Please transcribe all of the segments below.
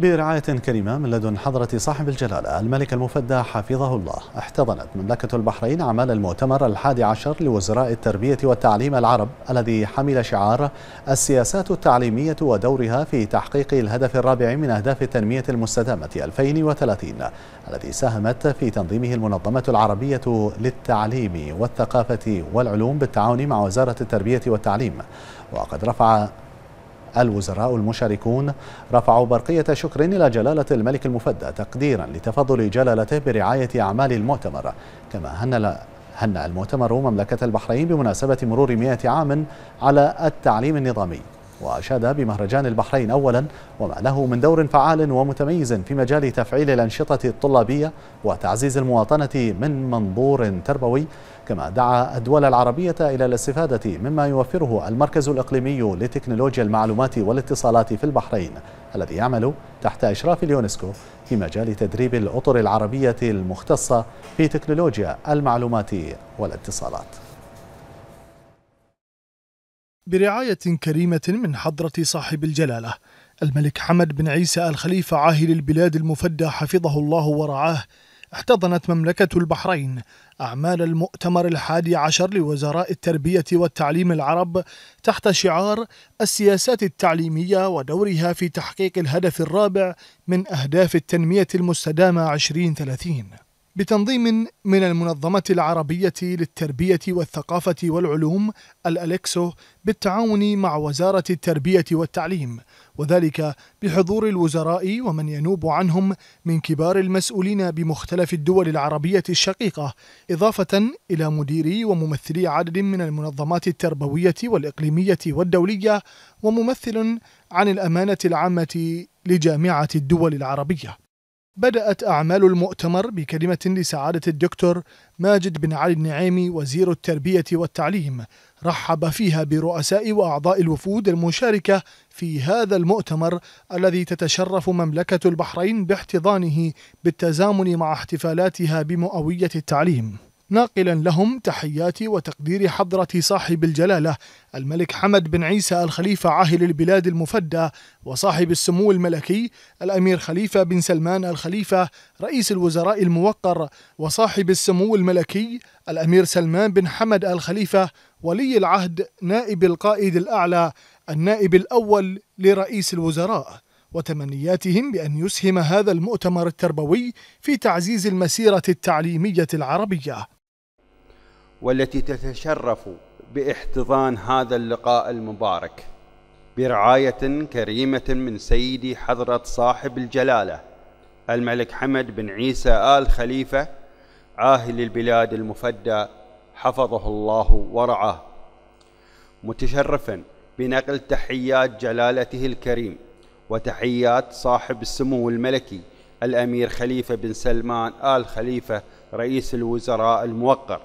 برعاية كريمة من لدن حضرة صاحب الجلالة الملك المفدى حفظه الله احتضنت مملكة البحرين أعمال المؤتمر الحادي عشر لوزراء التربية والتعليم العرب الذي حمل شعار السياسات التعليمية ودورها في تحقيق الهدف الرابع من أهداف التنمية المستدامة 2030 الذي ساهمت في تنظيمه المنظمة العربية للتعليم والثقافة والعلوم بالتعاون مع وزارة التربية والتعليم وقد رفع الوزراء المشاركون رفعوا برقية شكر إلى جلالة الملك المفدى تقديرا لتفضل جلالته برعاية أعمال المؤتمر كما هنأ المؤتمر مملكة البحرين بمناسبة مرور مئة عام على التعليم النظامي وأشاد بمهرجان البحرين أولا وما له من دور فعال ومتميز في مجال تفعيل الأنشطة الطلابية وتعزيز المواطنة من منظور تربوي كما دعا الدول العربية إلى الاستفادة مما يوفره المركز الإقليمي لتكنولوجيا المعلومات والاتصالات في البحرين الذي يعمل تحت إشراف اليونسكو في مجال تدريب الأطر العربية المختصة في تكنولوجيا المعلومات والاتصالات برعاية كريمة من حضرة صاحب الجلالة الملك حمد بن عيسى الخليفة عاهل البلاد المفدى حفظه الله ورعاه احتضنت مملكة البحرين أعمال المؤتمر الحادي عشر لوزراء التربية والتعليم العرب تحت شعار السياسات التعليمية ودورها في تحقيق الهدف الرابع من أهداف التنمية المستدامة 2030 بتنظيم من المنظمة العربية للتربية والثقافة والعلوم الأليكسو بالتعاون مع وزارة التربية والتعليم وذلك بحضور الوزراء ومن ينوب عنهم من كبار المسؤولين بمختلف الدول العربية الشقيقة إضافة إلى مديري وممثلي عدد من المنظمات التربوية والإقليمية والدولية وممثل عن الأمانة العامة لجامعة الدول العربية بدأت أعمال المؤتمر بكلمة لسعادة الدكتور ماجد بن علي النعيمي وزير التربية والتعليم رحب فيها برؤساء وأعضاء الوفود المشاركة في هذا المؤتمر الذي تتشرف مملكة البحرين باحتضانه بالتزامن مع احتفالاتها بمئوية التعليم ناقلا لهم تحياتي وتقديري حضرة صاحب الجلالة الملك حمد بن عيسى الخليفة عاهل البلاد المفدى وصاحب السمو الملكي الأمير خليفة بن سلمان الخليفة رئيس الوزراء الموقر وصاحب السمو الملكي الأمير سلمان بن حمد الخليفة ولي العهد نائب القائد الأعلى النائب الأول لرئيس الوزراء وتمنياتهم بأن يسهم هذا المؤتمر التربوي في تعزيز المسيرة التعليمية العربية والتي تتشرف باحتضان هذا اللقاء المبارك برعاية كريمة من سيدي حضرة صاحب الجلالة الملك حمد بن عيسى آل خليفة عاهل البلاد المفدى حفظه الله ورعاه متشرفا بنقل تحيات جلالته الكريم وتحيات صاحب السمو الملكي الأمير خليفة بن سلمان آل خليفة رئيس الوزراء الموقر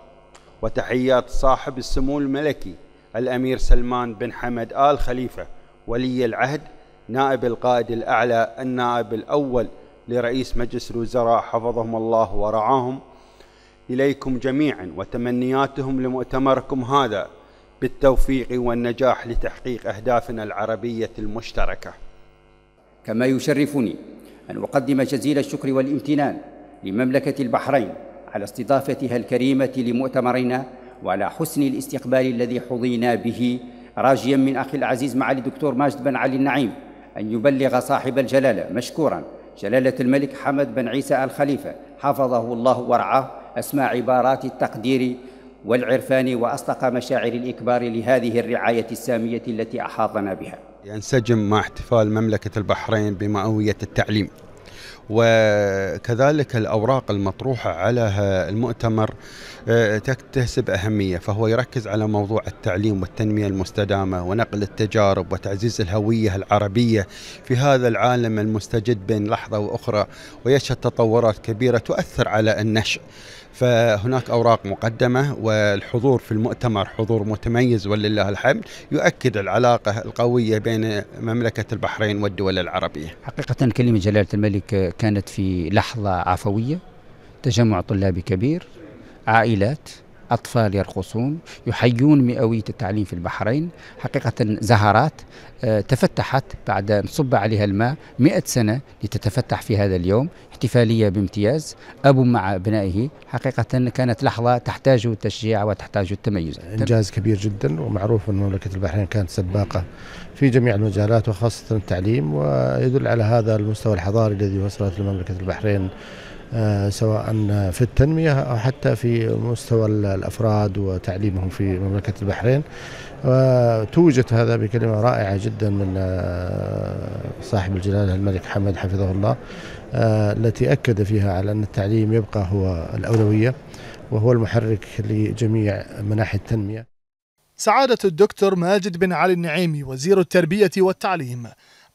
وتحيات صاحب السمو الملكي الأمير سلمان بن حمد آل خليفة ولي العهد نائب القائد الأعلى النائب الأول لرئيس مجلس الوزراء حفظهم الله ورعاهم إليكم جميعا وتمنياتهم لمؤتمركم هذا بالتوفيق والنجاح لتحقيق أهدافنا العربية المشتركة كما يشرفني أن أقدم جزيل الشكر والامتنان لمملكة البحرين على استضافتها الكريمة لمؤتمرنا وعلى حسن الاستقبال الذي حظينا به راجيا من أخي العزيز معالي الدكتور ماجد بن علي النعيم أن يبلغ صاحب الجلالة مشكورا جلالة الملك حمد بن عيسى آل خليفة حفظه الله ورعاه أسمى عبارات التقدير والعرفان وأصدق مشاعر الإكبار لهذه الرعاية السامية التي أحاطنا بها ينسجم مع احتفال مملكة البحرين بمئوية التعليم وكذلك الأوراق المطروحة على المؤتمر آه، تكتسب أهمية فهو يركز على موضوع التعليم والتنمية المستدامة ونقل التجارب وتعزيز الهوية العربية في هذا العالم المستجد بين لحظة وأخرى ويشهد تطورات كبيرة تؤثر على النشء فهناك أوراق مقدمة والحضور في المؤتمر حضور متميز ولله الحمد يؤكد العلاقة القوية بين مملكة البحرين والدول العربية حقيقة كلمة جلالة الملك كانت في لحظة عفوية تجمع طلابي كبير عائلات أطفال يرقصون يحيون مئوية التعليم في البحرين حقيقة زهرات آه، تفتحت بعد أن صب عليها الماء مئة سنة لتتفتح في هذا اليوم احتفالية بامتياز أب مع أبنائه حقيقة كانت لحظة تحتاج التشجيع وتحتاج التميز إنجاز كبير جدا ومعروف أن مملكة البحرين كانت سباقة في جميع المجالات وخاصة التعليم ويدل على هذا المستوى الحضاري الذي وصلت لمملكة البحرين آه، سواء في التنمية أو حتى في مستوى الأفراد وتعليمهم في مملكة البحرين وتوجت هذا بكلمة رائعة جدا من آه، صاحب الجلالة الملك حمد حفظه الله آه، التي أكد فيها على أن التعليم يبقى هو الأولوية وهو المحرك لجميع مناحي التنمية سعادة الدكتور ماجد بن علي النعيمي وزير التربية والتعليم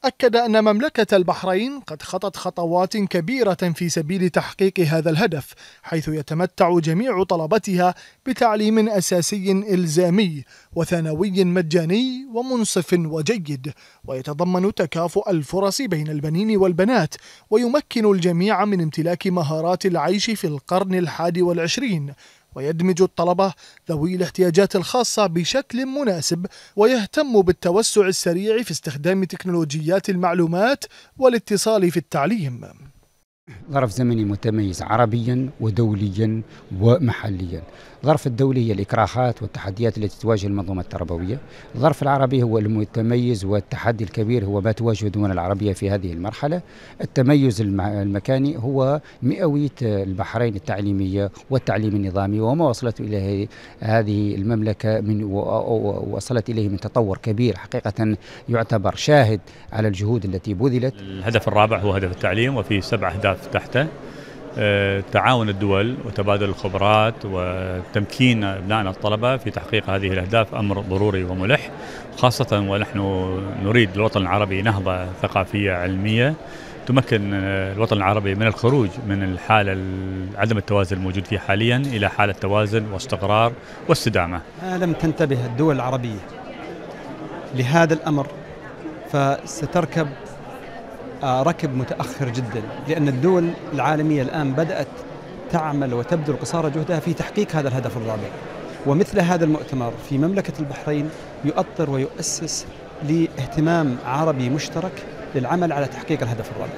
أكد أن مملكة البحرين قد خطت خطوات كبيرة في سبيل تحقيق هذا الهدف، حيث يتمتع جميع طلبتها بتعليم أساسي إلزامي وثانوي مجاني ومنصف وجيد، ويتضمن تكافؤ الفرص بين البنين والبنات، ويمكن الجميع من امتلاك مهارات العيش في القرن الحادي والعشرين، ويدمج الطلبة ذوي الاحتياجات الخاصة بشكل مناسب ويهتم بالتوسع السريع في استخدام تكنولوجيات المعلومات والاتصال في التعليم ظرف زمني متميز عربيا ودوليا ومحليا الظرف الدولي هي الإكراهات والتحديات التي تواجه المنظومة التربوية الظرف العربي هو المتميز والتحدي الكبير هو ما تواجه الدول العربية في هذه المرحلة التميز المكاني هو مئوية البحرين التعليمية والتعليم النظامي وما وصلت إليه هذه المملكة من وصلت إليه من تطور كبير حقيقة يعتبر شاهد على الجهود التي بذلت الهدف الرابع هو هدف التعليم وفي سبع أهداف ملف تحته آه، تعاون الدول وتبادل الخبرات وتمكين ابنائنا الطلبه في تحقيق هذه الاهداف امر ضروري وملح خاصه ونحن نريد للوطن العربي نهضه ثقافيه علميه تمكن آه، الوطن العربي من الخروج من الحالة عدم التوازن الموجود فيه حاليا إلى حالة توازن واستقرار واستدامة ما لم تنتبه الدول العربية لهذا الأمر فستركب آه، ركب متأخر جدا لأن الدول العالمية الآن بدأت تعمل وتبذل قصارى جهدها في تحقيق هذا الهدف الرابع ومثل هذا المؤتمر في مملكة البحرين يؤطر ويؤسس لاهتمام عربي مشترك للعمل على تحقيق الهدف الرابع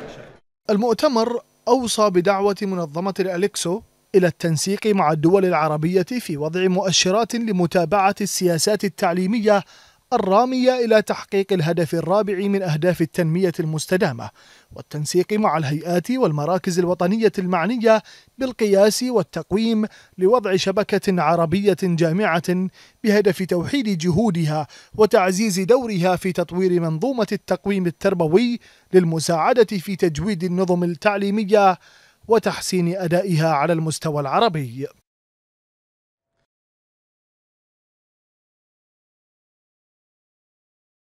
المؤتمر أوصى بدعوة منظمة الأليكسو إلى التنسيق مع الدول العربية في وضع مؤشرات لمتابعة السياسات التعليمية الرامية إلى تحقيق الهدف الرابع من أهداف التنمية المستدامة والتنسيق مع الهيئات والمراكز الوطنية المعنية بالقياس والتقويم لوضع شبكة عربية جامعة بهدف توحيد جهودها وتعزيز دورها في تطوير منظومة التقويم التربوي للمساعدة في تجويد النظم التعليمية وتحسين أدائها على المستوى العربي